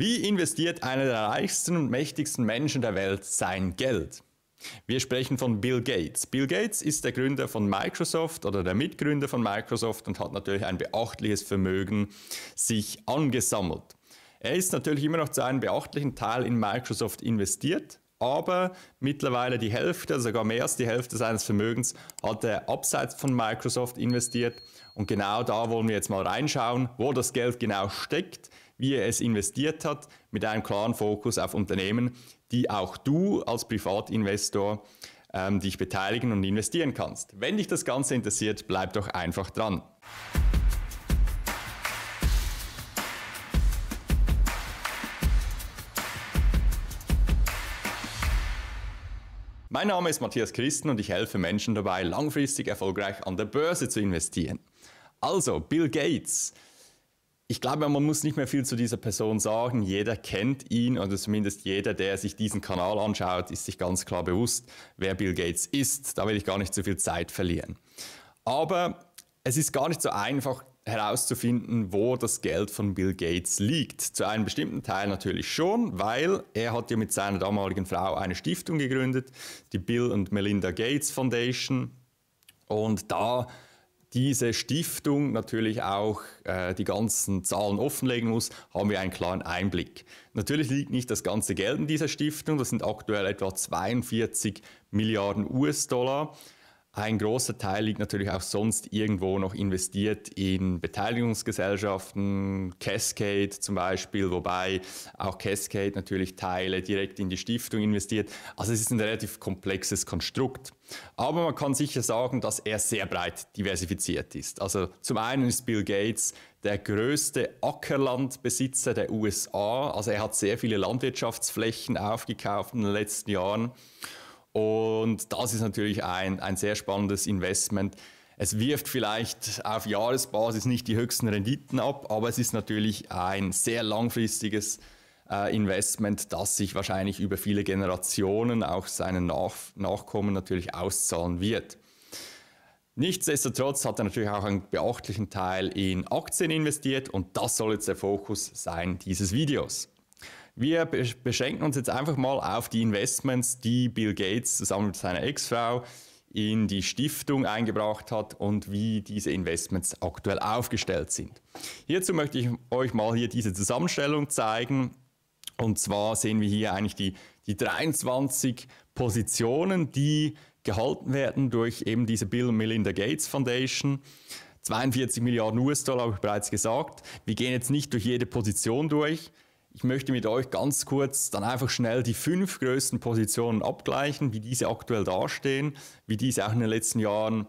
Wie investiert einer der reichsten und mächtigsten Menschen der Welt sein Geld? Wir sprechen von Bill Gates. Bill Gates ist der Gründer von Microsoft oder der Mitgründer von Microsoft und hat natürlich ein beachtliches Vermögen sich angesammelt. Er ist natürlich immer noch zu einem beachtlichen Teil in Microsoft investiert, aber mittlerweile die Hälfte, also sogar mehr als die Hälfte seines Vermögens hat er abseits von Microsoft investiert. Und genau da wollen wir jetzt mal reinschauen, wo das Geld genau steckt, wie er es investiert hat, mit einem klaren Fokus auf Unternehmen, die auch du als Privatinvestor ähm, dich beteiligen und investieren kannst. Wenn dich das Ganze interessiert, bleib doch einfach dran. Mein Name ist Matthias Christen und ich helfe Menschen dabei, langfristig erfolgreich an der Börse zu investieren. Also Bill Gates, ich glaube, man muss nicht mehr viel zu dieser Person sagen. Jeder kennt ihn oder zumindest jeder, der sich diesen Kanal anschaut, ist sich ganz klar bewusst, wer Bill Gates ist. Da will ich gar nicht zu viel Zeit verlieren. Aber es ist gar nicht so einfach herauszufinden, wo das Geld von Bill Gates liegt. Zu einem bestimmten Teil natürlich schon, weil er hat ja mit seiner damaligen Frau eine Stiftung gegründet, die Bill und Melinda Gates Foundation. Und da diese Stiftung natürlich auch äh, die ganzen Zahlen offenlegen muss, haben wir einen klaren Einblick. Natürlich liegt nicht das ganze Geld in dieser Stiftung, das sind aktuell etwa 42 Milliarden US-Dollar. Ein großer Teil liegt natürlich auch sonst irgendwo noch investiert in Beteiligungsgesellschaften, Cascade zum Beispiel, wobei auch Cascade natürlich Teile direkt in die Stiftung investiert. Also es ist ein relativ komplexes Konstrukt. Aber man kann sicher sagen, dass er sehr breit diversifiziert ist. Also zum einen ist Bill Gates der größte Ackerlandbesitzer der USA. Also er hat sehr viele Landwirtschaftsflächen aufgekauft in den letzten Jahren. Und das ist natürlich ein, ein sehr spannendes Investment. Es wirft vielleicht auf Jahresbasis nicht die höchsten Renditen ab, aber es ist natürlich ein sehr langfristiges äh, Investment, das sich wahrscheinlich über viele Generationen, auch seinen Nach Nachkommen natürlich auszahlen wird. Nichtsdestotrotz hat er natürlich auch einen beachtlichen Teil in Aktien investiert und das soll jetzt der Fokus sein dieses Videos wir beschränken uns jetzt einfach mal auf die Investments, die Bill Gates zusammen mit seiner Ex-Frau in die Stiftung eingebracht hat und wie diese Investments aktuell aufgestellt sind. Hierzu möchte ich euch mal hier diese Zusammenstellung zeigen. Und zwar sehen wir hier eigentlich die, die 23 Positionen, die gehalten werden durch eben diese Bill und Melinda Gates Foundation. 42 Milliarden US-Dollar habe ich bereits gesagt. Wir gehen jetzt nicht durch jede Position durch. Ich möchte mit euch ganz kurz dann einfach schnell die fünf größten Positionen abgleichen, wie diese aktuell dastehen, wie diese auch in den letzten Jahren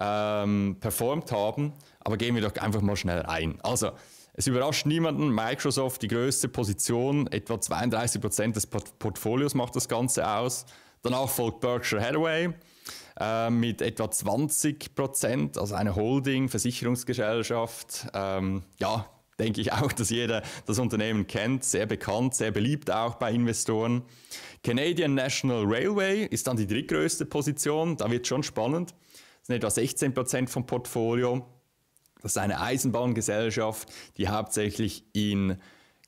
ähm, performt haben. Aber gehen wir doch einfach mal schnell ein. Also, es überrascht niemanden, Microsoft, die größte Position, etwa 32% Prozent des Port Portfolios macht das Ganze aus. Danach folgt Berkshire Hathaway äh, mit etwa 20%, Prozent, also eine Holding, Versicherungsgesellschaft. Ähm, ja, denke ich auch, dass jeder das Unternehmen kennt, sehr bekannt, sehr beliebt auch bei Investoren. Canadian National Railway ist dann die drittgrößte Position, da wird schon spannend. Das sind etwa 16 Prozent vom Portfolio. Das ist eine Eisenbahngesellschaft, die hauptsächlich in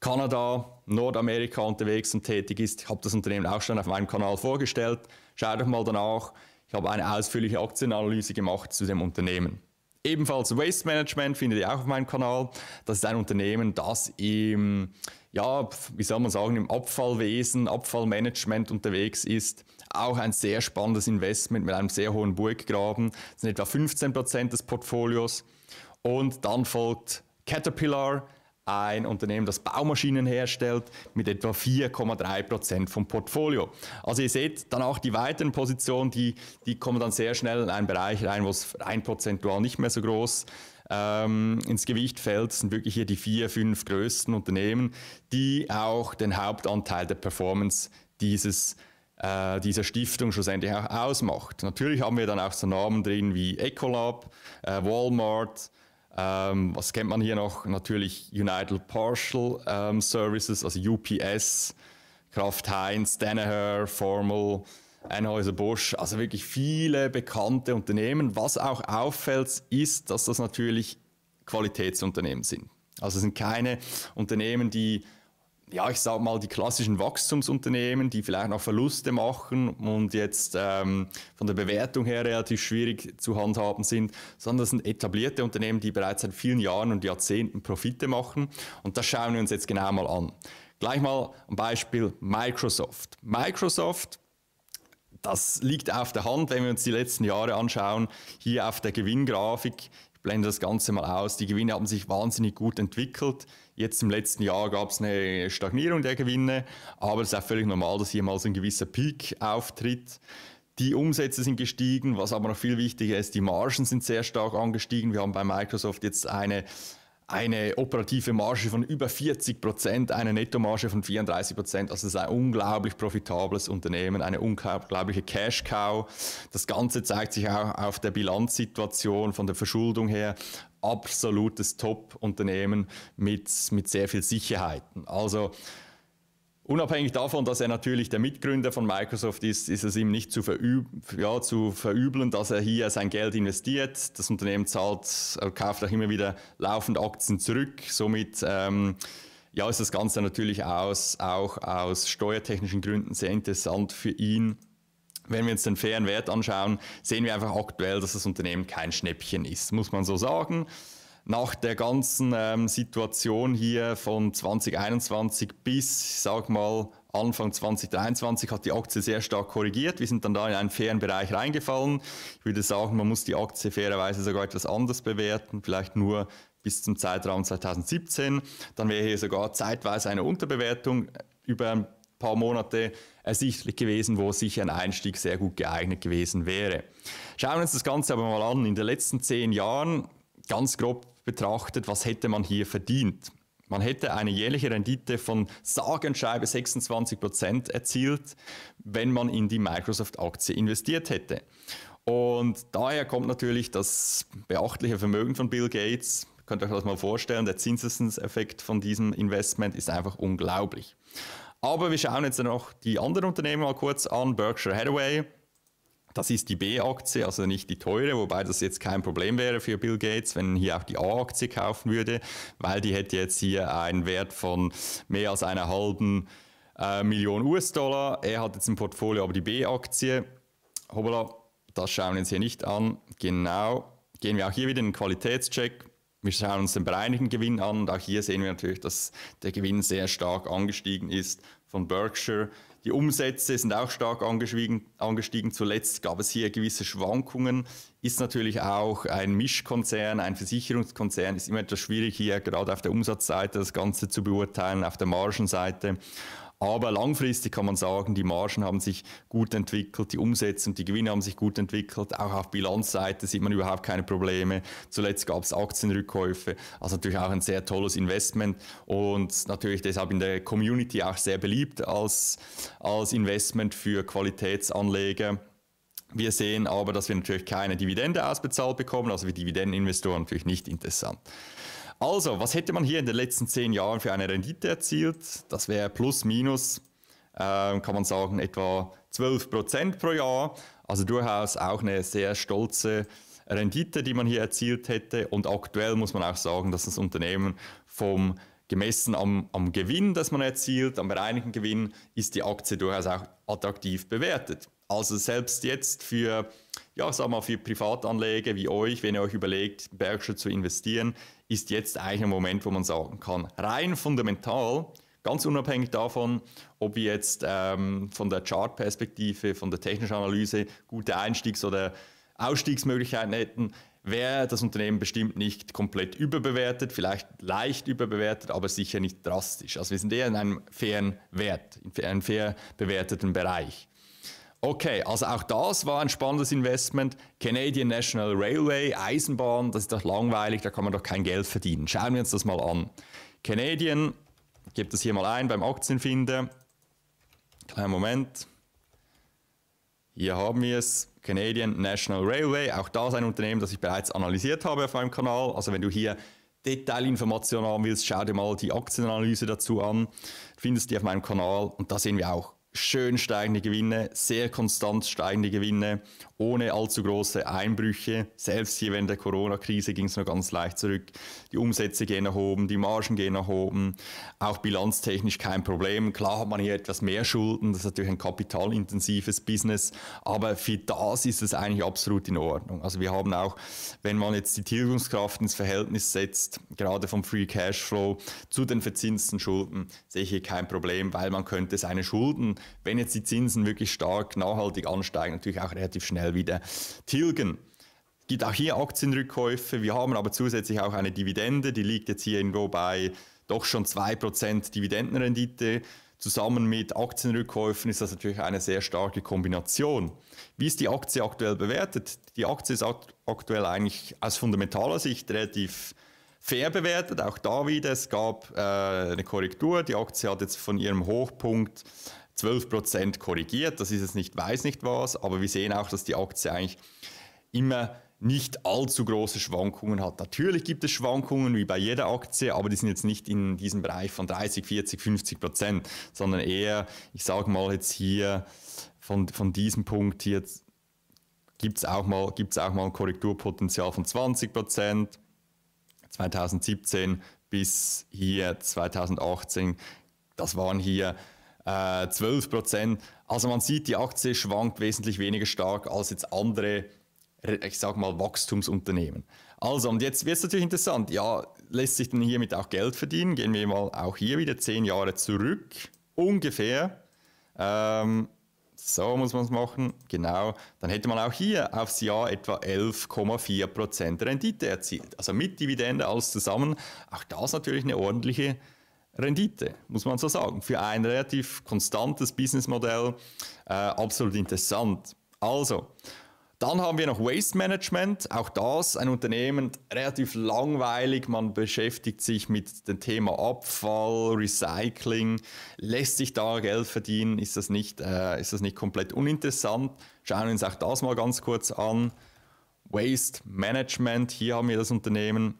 Kanada, Nordamerika unterwegs und tätig ist. Ich habe das Unternehmen auch schon auf meinem Kanal vorgestellt. Schau doch mal danach. Ich habe eine ausführliche Aktienanalyse gemacht zu dem Unternehmen. Ebenfalls Waste Management findet ihr auch auf meinem Kanal. Das ist ein Unternehmen, das im, ja, wie soll man sagen, im Abfallwesen, Abfallmanagement unterwegs ist. Auch ein sehr spannendes Investment mit einem sehr hohen Burggraben. Das sind etwa 15% des Portfolios. Und dann folgt Caterpillar, ein Unternehmen, das Baumaschinen herstellt, mit etwa 4,3 Prozent vom Portfolio. Also ihr seht dann auch die weiteren Positionen, die, die kommen dann sehr schnell in einen Bereich rein, wo es rein prozentual nicht mehr so groß ähm, ins Gewicht fällt, Das sind wirklich hier die vier, fünf größten Unternehmen, die auch den Hauptanteil der Performance dieses äh, dieser Stiftung schlussendlich auch ausmacht. Natürlich haben wir dann auch so Namen drin wie Ecolab, äh, Walmart, ähm, was kennt man hier noch? Natürlich United Partial ähm, Services, also UPS, Kraft Heinz, Danaher, Formal, Anheuser-Busch, Also wirklich viele bekannte Unternehmen. Was auch auffällt, ist, dass das natürlich Qualitätsunternehmen sind. Also es sind keine Unternehmen, die ja, ich sage mal, die klassischen Wachstumsunternehmen, die vielleicht noch Verluste machen und jetzt ähm, von der Bewertung her relativ schwierig zu handhaben sind, sondern das sind etablierte Unternehmen, die bereits seit vielen Jahren und Jahrzehnten Profite machen. Und das schauen wir uns jetzt genau mal an. Gleich mal ein Beispiel Microsoft. Microsoft das liegt auf der Hand, wenn wir uns die letzten Jahre anschauen. Hier auf der Gewinngrafik, ich blende das Ganze mal aus, die Gewinne haben sich wahnsinnig gut entwickelt. Jetzt im letzten Jahr gab es eine Stagnierung der Gewinne, aber es ist auch völlig normal, dass hier mal so ein gewisser Peak auftritt. Die Umsätze sind gestiegen, was aber noch viel wichtiger ist, die Margen sind sehr stark angestiegen. Wir haben bei Microsoft jetzt eine eine operative Marge von über 40 Prozent, eine Nettomarge von 34 Prozent. Also es ist ein unglaublich profitables Unternehmen, eine unglaubliche Cash Cow. Das Ganze zeigt sich auch auf der Bilanzsituation von der Verschuldung her absolutes Top-Unternehmen mit, mit sehr viel Sicherheiten. Also Unabhängig davon, dass er natürlich der Mitgründer von Microsoft ist, ist es ihm nicht zu, verüb ja, zu verübeln, dass er hier sein Geld investiert. Das Unternehmen zahlt, äh, kauft auch immer wieder laufend Aktien zurück. Somit ähm, ja, ist das Ganze natürlich aus, auch aus steuertechnischen Gründen sehr interessant für ihn wenn wir uns den fairen Wert anschauen, sehen wir einfach aktuell, dass das Unternehmen kein Schnäppchen ist, muss man so sagen. Nach der ganzen ähm, Situation hier von 2021 bis, ich sag mal, Anfang 2023 hat die Aktie sehr stark korrigiert. Wir sind dann da in einen fairen Bereich reingefallen. Ich würde sagen, man muss die Aktie fairerweise sogar etwas anders bewerten, vielleicht nur bis zum Zeitraum 2017. Dann wäre hier sogar zeitweise eine Unterbewertung über ein paar Monate ersichtlich gewesen, wo sich ein Einstieg sehr gut geeignet gewesen wäre. Schauen wir uns das Ganze aber mal an. In den letzten zehn Jahren, ganz grob betrachtet, was hätte man hier verdient? Man hätte eine jährliche Rendite von sagenscheibe 26 Prozent erzielt, wenn man in die Microsoft-Aktie investiert hätte. Und daher kommt natürlich das beachtliche Vermögen von Bill Gates. Könnt Ihr euch das mal vorstellen. Der Zinseszinseffekt von diesem Investment ist einfach unglaublich. Aber wir schauen jetzt noch die anderen Unternehmen mal kurz an. Berkshire Hathaway, das ist die B-Aktie, also nicht die teure, wobei das jetzt kein Problem wäre für Bill Gates, wenn hier auch die A-Aktie kaufen würde, weil die hätte jetzt hier einen Wert von mehr als einer halben äh, Million US-Dollar. Er hat jetzt im Portfolio aber die B-Aktie. Hoppala, das schauen wir uns hier nicht an. Genau. Gehen wir auch hier wieder in den Qualitätscheck. Wir schauen uns den bereinigten Gewinn an und auch hier sehen wir natürlich, dass der Gewinn sehr stark angestiegen ist von Berkshire. Die Umsätze sind auch stark angestiegen, angestiegen. Zuletzt gab es hier gewisse Schwankungen. Ist natürlich auch ein Mischkonzern, ein Versicherungskonzern, ist immer etwas schwierig hier gerade auf der Umsatzseite das Ganze zu beurteilen, auf der Margenseite. Aber langfristig kann man sagen, die Margen haben sich gut entwickelt, die Umsätze und die Gewinne haben sich gut entwickelt. Auch auf Bilanzseite sieht man überhaupt keine Probleme. Zuletzt gab es Aktienrückkäufe. Also natürlich auch ein sehr tolles Investment und natürlich deshalb in der Community auch sehr beliebt als, als Investment für Qualitätsanleger. Wir sehen aber, dass wir natürlich keine Dividende ausbezahlt bekommen, also für Dividendeninvestoren natürlich nicht interessant. Also, was hätte man hier in den letzten zehn Jahren für eine Rendite erzielt? Das wäre plus minus, äh, kann man sagen, etwa 12 Prozent pro Jahr. Also durchaus auch eine sehr stolze Rendite, die man hier erzielt hätte. Und aktuell muss man auch sagen, dass das Unternehmen vom gemessen am, am Gewinn, das man erzielt, am bereinigten Gewinn, ist die Aktie durchaus auch attraktiv bewertet. Also selbst jetzt für, ja, sag mal, für Privatanleger wie euch, wenn ihr euch überlegt, Berkshire zu investieren, ist jetzt eigentlich ein Moment, wo man sagen kann, rein fundamental, ganz unabhängig davon, ob wir jetzt ähm, von der Chart-Perspektive, von der technischen Analyse gute Einstiegs- oder Ausstiegsmöglichkeiten hätten, wäre das Unternehmen bestimmt nicht komplett überbewertet, vielleicht leicht überbewertet, aber sicher nicht drastisch. Also wir sind eher in einem fairen Wert, in einem fair bewerteten Bereich. Okay, also auch das war ein spannendes Investment. Canadian National Railway, Eisenbahn, das ist doch langweilig, da kann man doch kein Geld verdienen. Schauen wir uns das mal an. Canadian, ich gebe das hier mal ein beim Aktienfinder. Kleinen Moment. Hier haben wir es, Canadian National Railway, auch das ein Unternehmen, das ich bereits analysiert habe auf meinem Kanal. Also wenn du hier Detailinformationen haben willst, schau dir mal die Aktienanalyse dazu an. Findest du die auf meinem Kanal und da sehen wir auch schön steigende Gewinne, sehr konstant steigende Gewinne, ohne allzu große Einbrüche. Selbst hier während der Corona-Krise ging es nur ganz leicht zurück. Die Umsätze gehen nach oben, die Margen gehen nach oben, auch bilanztechnisch kein Problem. Klar hat man hier etwas mehr Schulden, das ist natürlich ein kapitalintensives Business, aber für das ist es eigentlich absolut in Ordnung. Also wir haben auch, wenn man jetzt die Tilgungskraft ins Verhältnis setzt, gerade vom Free Cash Flow zu den verzinsten Schulden, sehe ich hier kein Problem, weil man könnte seine Schulden wenn jetzt die Zinsen wirklich stark nachhaltig ansteigen, natürlich auch relativ schnell wieder tilgen Es gibt auch hier Aktienrückkäufe. Wir haben aber zusätzlich auch eine Dividende, die liegt jetzt hier irgendwo bei doch schon 2% Dividendenrendite. Zusammen mit Aktienrückkäufen ist das natürlich eine sehr starke Kombination. Wie ist die Aktie aktuell bewertet? Die Aktie ist aktuell eigentlich aus fundamentaler Sicht relativ fair bewertet. Auch da wieder, es gab äh, eine Korrektur. Die Aktie hat jetzt von ihrem Hochpunkt 12% korrigiert. Das ist jetzt nicht weiß nicht was, aber wir sehen auch, dass die Aktie eigentlich immer nicht allzu große Schwankungen hat. Natürlich gibt es Schwankungen wie bei jeder Aktie, aber die sind jetzt nicht in diesem Bereich von 30, 40, 50 Prozent, sondern eher, ich sage mal jetzt hier von, von diesem Punkt hier gibt es auch, mal, auch mal ein Korrekturpotenzial von 20 Prozent. 2017 bis hier 2018, das waren hier 12 äh, Prozent. Also man sieht, die Aktie schwankt wesentlich weniger stark als jetzt andere, ich sag mal, Wachstumsunternehmen. Also, und jetzt wird es natürlich interessant. Ja, lässt sich denn hiermit auch Geld verdienen? Gehen wir mal auch hier wieder zehn Jahre zurück, ungefähr. Ähm, so muss man es machen, genau. Dann hätte man auch hier aufs Jahr etwa 11,4% Rendite erzielt. Also mit Dividende alles zusammen. Auch das natürlich eine ordentliche Rendite, muss man so sagen. Für ein relativ konstantes Businessmodell äh, absolut interessant. Also, dann haben wir noch Waste Management, auch das ein Unternehmen relativ langweilig, man beschäftigt sich mit dem Thema Abfall, Recycling, lässt sich da Geld verdienen, ist das nicht, äh, ist das nicht komplett uninteressant? Schauen wir uns auch das mal ganz kurz an. Waste Management, hier haben wir das Unternehmen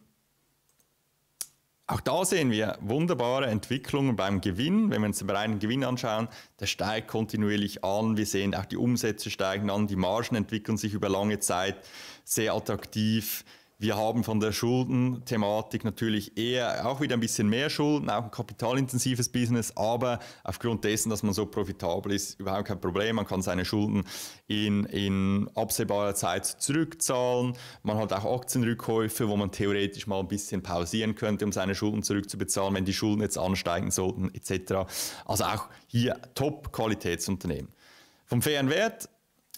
auch da sehen wir wunderbare Entwicklungen beim Gewinn. Wenn wir uns den reinen Gewinn anschauen, der steigt kontinuierlich an. Wir sehen auch die Umsätze steigen an, die Margen entwickeln sich über lange Zeit sehr attraktiv. Wir haben von der Schuldenthematik natürlich eher auch wieder ein bisschen mehr Schulden, auch ein kapitalintensives Business, aber aufgrund dessen, dass man so profitabel ist, überhaupt kein Problem. Man kann seine Schulden in, in absehbarer Zeit zurückzahlen. Man hat auch Aktienrückkäufe, wo man theoretisch mal ein bisschen pausieren könnte, um seine Schulden zurückzubezahlen, wenn die Schulden jetzt ansteigen sollten, etc. Also auch hier Top-Qualitätsunternehmen. Vom fairen Wert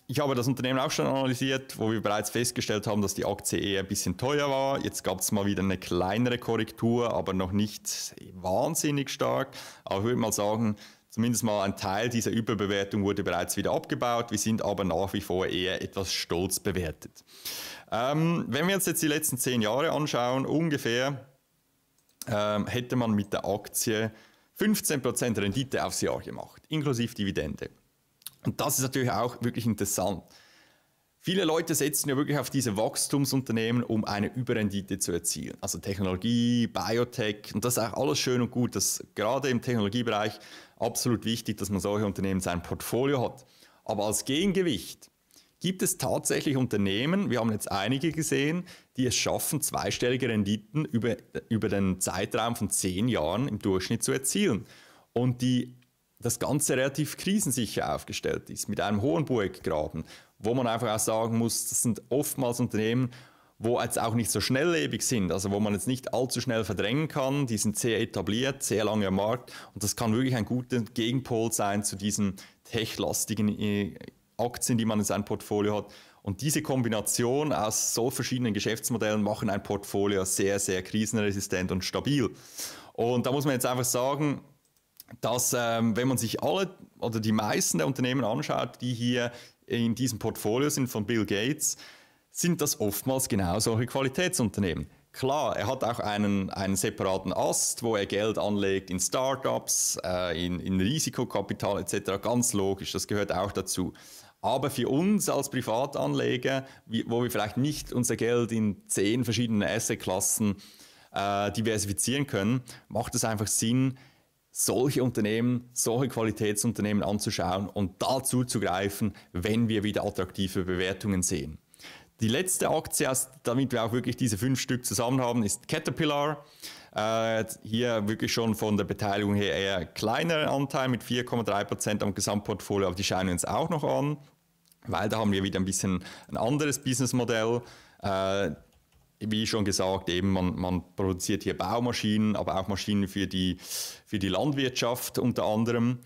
ich habe das Unternehmen auch schon analysiert, wo wir bereits festgestellt haben, dass die Aktie eher ein bisschen teuer war. Jetzt gab es mal wieder eine kleinere Korrektur, aber noch nicht wahnsinnig stark. Aber ich würde mal sagen, zumindest mal ein Teil dieser Überbewertung wurde bereits wieder abgebaut. Wir sind aber nach wie vor eher etwas stolz bewertet. Ähm, wenn wir uns jetzt die letzten zehn Jahre anschauen, ungefähr ähm, hätte man mit der Aktie 15% Rendite aufs Jahr gemacht, inklusive Dividende. Und das ist natürlich auch wirklich interessant. Viele Leute setzen ja wirklich auf diese Wachstumsunternehmen, um eine Überrendite zu erzielen. Also Technologie, Biotech und das ist auch alles schön und gut. Das ist gerade im Technologiebereich absolut wichtig, dass man solche Unternehmen sein Portfolio hat. Aber als Gegengewicht gibt es tatsächlich Unternehmen, wir haben jetzt einige gesehen, die es schaffen, zweistellige Renditen über, über den Zeitraum von zehn Jahren im Durchschnitt zu erzielen und die das Ganze relativ krisensicher aufgestellt ist, mit einem hohen Burggraben, wo man einfach auch sagen muss, das sind oftmals Unternehmen, wo jetzt auch nicht so schnelllebig sind, also wo man jetzt nicht allzu schnell verdrängen kann, die sind sehr etabliert, sehr lange am Markt und das kann wirklich ein guter Gegenpol sein zu diesen techlastigen äh, Aktien, die man in seinem Portfolio hat. Und diese Kombination aus so verschiedenen Geschäftsmodellen machen ein Portfolio sehr, sehr krisenresistent und stabil. Und da muss man jetzt einfach sagen, dass ähm, wenn man sich alle oder die meisten der Unternehmen anschaut, die hier in diesem Portfolio sind von Bill Gates, sind das oftmals genau solche Qualitätsunternehmen. Klar, er hat auch einen, einen separaten Ast, wo er Geld anlegt in Startups, äh, in, in Risikokapital etc. Ganz logisch, das gehört auch dazu. Aber für uns als Privatanleger, wo wir vielleicht nicht unser Geld in zehn verschiedenen Assetklassen äh, diversifizieren können, macht es einfach Sinn, solche Unternehmen, solche Qualitätsunternehmen anzuschauen und dazu zu greifen, wenn wir wieder attraktive Bewertungen sehen. Die letzte Aktie, damit wir auch wirklich diese fünf Stück zusammen haben, ist Caterpillar. Äh, hier wirklich schon von der Beteiligung her eher kleiner Anteil mit 4,3% am Gesamtportfolio, aber die scheinen uns auch noch an, weil da haben wir wieder ein bisschen ein anderes Businessmodell. Äh, wie schon gesagt, eben man, man produziert hier Baumaschinen, aber auch Maschinen für die, für die Landwirtschaft unter anderem.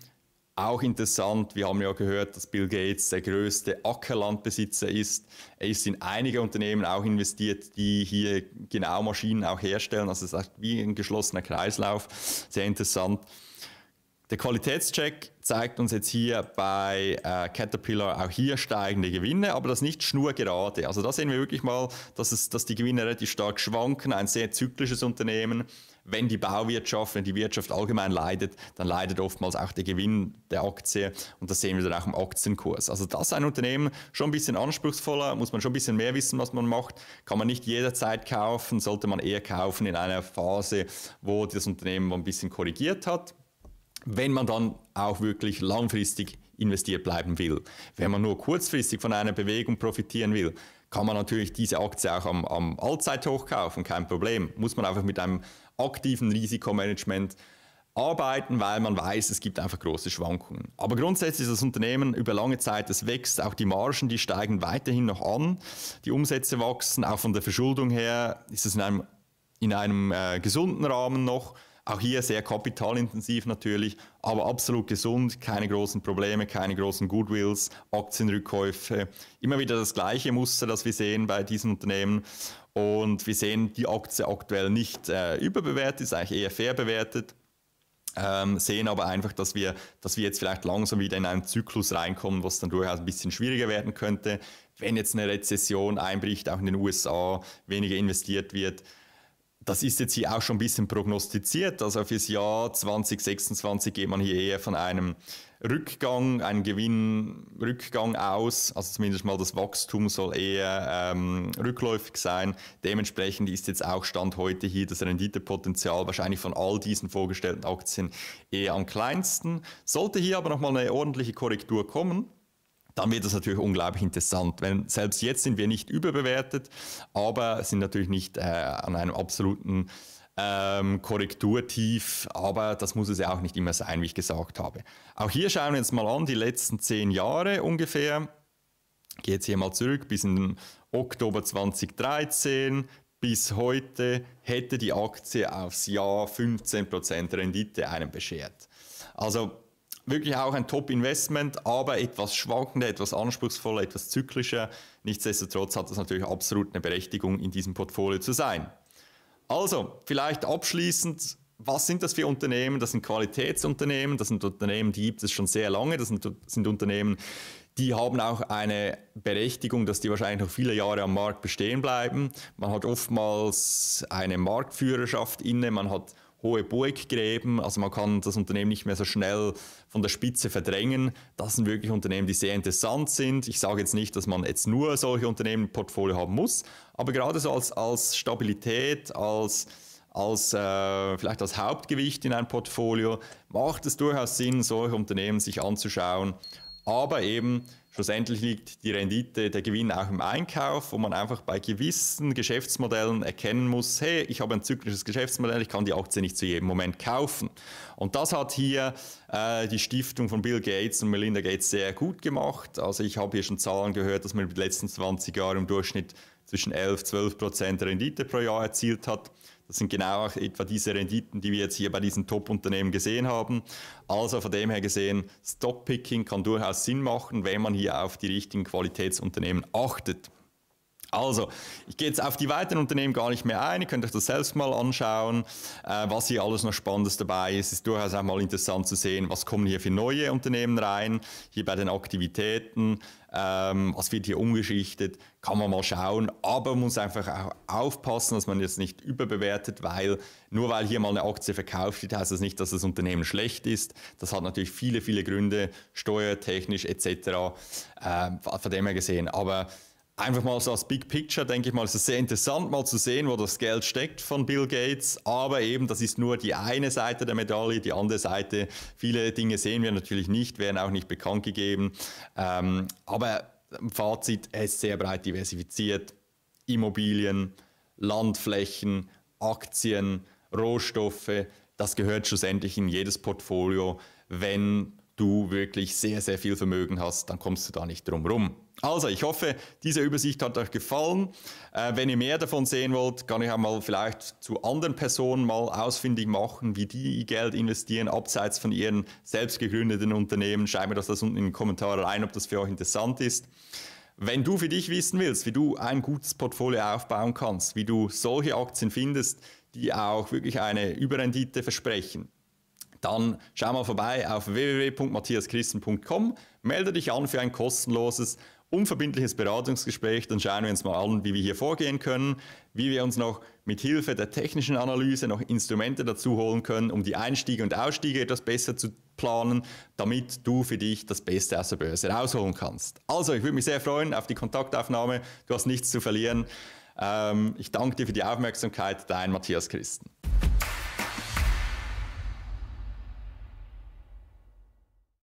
Auch interessant, wir haben ja gehört, dass Bill Gates der größte Ackerlandbesitzer ist. Er ist in einige Unternehmen auch investiert, die hier genau Maschinen auch herstellen. Also es ist wie ein geschlossener Kreislauf. Sehr interessant. Der Qualitätscheck zeigt uns jetzt hier bei äh, Caterpillar auch hier steigende Gewinne, aber das nicht schnurgerade. Also da sehen wir wirklich mal, dass, es, dass die Gewinne relativ stark schwanken, ein sehr zyklisches Unternehmen. Wenn die Bauwirtschaft, wenn die Wirtschaft allgemein leidet, dann leidet oftmals auch der Gewinn der Aktie und das sehen wir dann auch im Aktienkurs. Also das ist ein Unternehmen schon ein bisschen anspruchsvoller, muss man schon ein bisschen mehr wissen, was man macht, kann man nicht jederzeit kaufen, sollte man eher kaufen in einer Phase, wo das Unternehmen ein bisschen korrigiert hat wenn man dann auch wirklich langfristig investiert bleiben will. Wenn man nur kurzfristig von einer Bewegung profitieren will, kann man natürlich diese Aktie auch am, am Allzeithoch kaufen, kein Problem. Muss man einfach mit einem aktiven Risikomanagement arbeiten, weil man weiß, es gibt einfach große Schwankungen. Aber grundsätzlich ist das Unternehmen über lange Zeit, es wächst, auch die Margen, die steigen weiterhin noch an, die Umsätze wachsen, auch von der Verschuldung her ist es in einem, in einem äh, gesunden Rahmen noch. Auch hier sehr kapitalintensiv natürlich, aber absolut gesund, keine großen Probleme, keine großen Goodwills, Aktienrückkäufe. Immer wieder das gleiche Muster, das wir sehen bei diesen Unternehmen. Und wir sehen, die Aktie aktuell nicht äh, überbewertet, ist eigentlich eher fair bewertet. Ähm, sehen aber einfach, dass wir, dass wir jetzt vielleicht langsam wieder in einen Zyklus reinkommen, was dann durchaus ein bisschen schwieriger werden könnte, wenn jetzt eine Rezession einbricht, auch in den USA weniger investiert wird das ist jetzt hier auch schon ein bisschen prognostiziert. Also fürs Jahr 2026 geht man hier eher von einem Rückgang, einem Gewinnrückgang aus. Also zumindest mal das Wachstum soll eher ähm, rückläufig sein. Dementsprechend ist jetzt auch Stand heute hier das Renditepotenzial wahrscheinlich von all diesen vorgestellten Aktien eher am kleinsten. Sollte hier aber nochmal eine ordentliche Korrektur kommen, dann wird das natürlich unglaublich interessant. Wenn, selbst jetzt sind wir nicht überbewertet, aber sind natürlich nicht äh, an einem absoluten ähm, Korrekturtief, aber das muss es ja auch nicht immer sein, wie ich gesagt habe. Auch hier schauen wir uns mal an, die letzten zehn Jahre ungefähr. Ich gehe jetzt hier mal zurück bis in den Oktober 2013, bis heute hätte die Aktie aufs Jahr 15% Rendite einem beschert. Also wirklich auch ein Top-Investment, aber etwas schwankender, etwas anspruchsvoller, etwas zyklischer. Nichtsdestotrotz hat es natürlich absolut eine Berechtigung, in diesem Portfolio zu sein. Also, vielleicht abschließend, was sind das für Unternehmen? Das sind Qualitätsunternehmen, das sind Unternehmen, die gibt es schon sehr lange, das sind, das sind Unternehmen, die haben auch eine Berechtigung, dass die wahrscheinlich noch viele Jahre am Markt bestehen bleiben. Man hat oftmals eine Marktführerschaft inne, man hat hohe Burggräben. Also man kann das Unternehmen nicht mehr so schnell von der Spitze verdrängen. Das sind wirklich Unternehmen, die sehr interessant sind. Ich sage jetzt nicht, dass man jetzt nur solche Unternehmen im Portfolio haben muss, aber gerade so als, als Stabilität, als als äh, vielleicht als Hauptgewicht in einem Portfolio macht es durchaus Sinn, solche Unternehmen sich anzuschauen aber eben schlussendlich liegt die Rendite, der Gewinn auch im Einkauf, wo man einfach bei gewissen Geschäftsmodellen erkennen muss, hey, ich habe ein zyklisches Geschäftsmodell, ich kann die Aktie nicht zu jedem Moment kaufen. Und das hat hier äh, die Stiftung von Bill Gates und Melinda Gates sehr gut gemacht. Also ich habe hier schon Zahlen gehört, dass man in den letzten 20 Jahren im Durchschnitt zwischen 11 12 Prozent Rendite pro Jahr erzielt hat. Das sind genau auch etwa diese Renditen, die wir jetzt hier bei diesen Top-Unternehmen gesehen haben. Also von dem her gesehen, Stock-Picking kann durchaus Sinn machen, wenn man hier auf die richtigen Qualitätsunternehmen achtet. Also, ich gehe jetzt auf die weiteren Unternehmen gar nicht mehr ein. Ihr könnt euch das selbst mal anschauen. Äh, was hier alles noch Spannendes dabei ist, Es ist durchaus auch mal interessant zu sehen, was kommen hier für neue Unternehmen rein, hier bei den Aktivitäten, ähm, was wird hier umgeschichtet, kann man mal schauen. Aber man muss einfach auch aufpassen, dass man jetzt nicht überbewertet, weil nur weil hier mal eine Aktie verkauft wird, heißt das nicht, dass das Unternehmen schlecht ist. Das hat natürlich viele, viele Gründe, steuertechnisch etc. Äh, von dem her gesehen. Aber einfach mal so als Big Picture, denke ich mal, ist es sehr interessant, mal zu sehen, wo das Geld steckt von Bill Gates. Aber eben, das ist nur die eine Seite der Medaille. Die andere Seite, viele Dinge sehen wir natürlich nicht, werden auch nicht bekannt gegeben. Ähm, aber Fazit, er ist sehr breit diversifiziert. Immobilien, Landflächen, Aktien, Rohstoffe, das gehört schlussendlich in jedes Portfolio. Wenn du wirklich sehr, sehr viel Vermögen hast, dann kommst du da nicht drum rum. Also, ich hoffe, diese Übersicht hat euch gefallen. Äh, wenn ihr mehr davon sehen wollt, kann ich auch mal vielleicht zu anderen Personen mal ausfindig machen, wie die Geld investieren, abseits von ihren selbst gegründeten Unternehmen. Schreibt mir das, das unten in den Kommentaren rein, ob das für euch interessant ist. Wenn du für dich wissen willst, wie du ein gutes Portfolio aufbauen kannst, wie du solche Aktien findest, die auch wirklich eine Überrendite versprechen, dann schau mal vorbei auf www.matthiaschristen.com, melde dich an für ein kostenloses unverbindliches Beratungsgespräch, dann schauen wir uns mal an, wie wir hier vorgehen können, wie wir uns noch mit Hilfe der technischen Analyse noch Instrumente dazu holen können, um die Einstiege und Ausstiege etwas besser zu planen, damit du für dich das Beste aus der Börse rausholen kannst. Also, ich würde mich sehr freuen auf die Kontaktaufnahme. Du hast nichts zu verlieren. Ähm, ich danke dir für die Aufmerksamkeit, dein Matthias Christen.